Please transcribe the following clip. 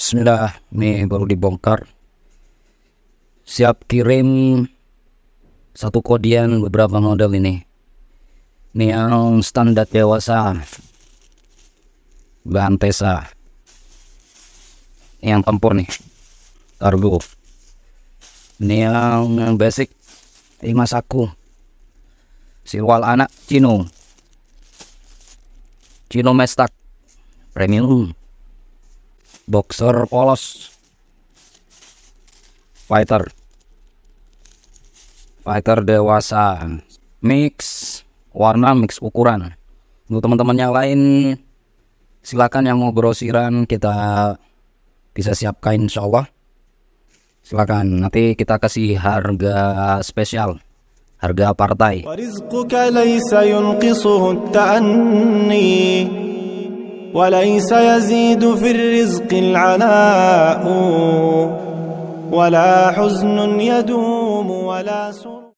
Bismillah, ini baru dibongkar. Siap kirim satu kodian beberapa model ini. Ini yang standar dewasa. Bahan tesa. Yang tempur nih. Kargo. Ini yang basic. Lima saku. Siwal anak Cino. Cino Mestak. Premium boxer polos fighter fighter dewasa mix warna mix ukuran untuk teman-teman yang lain silakan yang mau grosiran kita bisa siapkan insya Allah silakan nanti kita kasih harga spesial harga partai وليس يزيد في الرزق العناء ولا حزن يدوم ولا سر